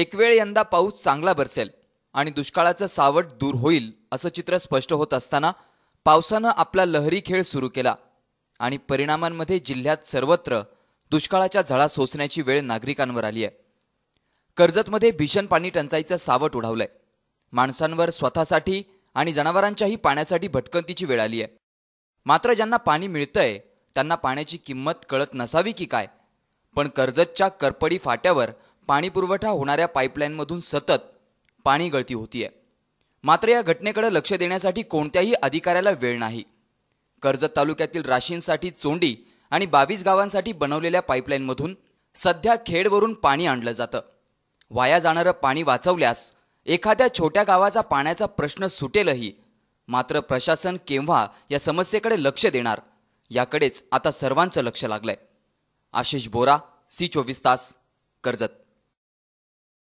एक वेळ यंदा पाऊस चांगला बरसेल आणि दुष्काळाचं सावट दूर होईल असं चित्र स्पष्ट होत असताना पावसानं आपला लहरी खेळ सुरू केला आणि परिणामांमध्ये जिल्ह्यात सर्वत्र दुष्काळाच्या झळा सोसण्याची वेळ नागरिकांवर आली आहे कर्जतमध्ये भीषण पाणी टंचाईचं सावट उडावलंय माणसांवर स्वतःसाठी आणि जनावरांच्याही पाण्यासाठी भटकंतीची वेळ आली आहे मात्र ज्यांना पाणी मिळतंय त्यांना पाण्याची किंमत कळत नसावी की काय पण कर्जतच्या करपडी फाट्यावर पाणीपुरवठा होणाऱ्या पाईपलाईनमधून सतत पाणी गळती होतीय मात्र या घटनेकडे लक्ष देण्यासाठी कोणत्याही अधिकाऱ्याला वेळ नाही कर्जत तालुक्यातील राशींसाठी चोंडी आणि बावीस गावांसाठी बनवलेल्या पाईपलाईनमधून सध्या खेडवरून पाणी आणलं जातं वाया जाणारं पाणी वाचवल्यास एखाद्या छोट्या गावाचा पाण्याचा प्रश्न सुटेलही मात्र प्रशासन केव्हा या समस्येकडे लक्ष देणार याकडेच आता सर्वांचं लक्ष लागलंय आशिष बोरा सी चोवीस तास कर्जत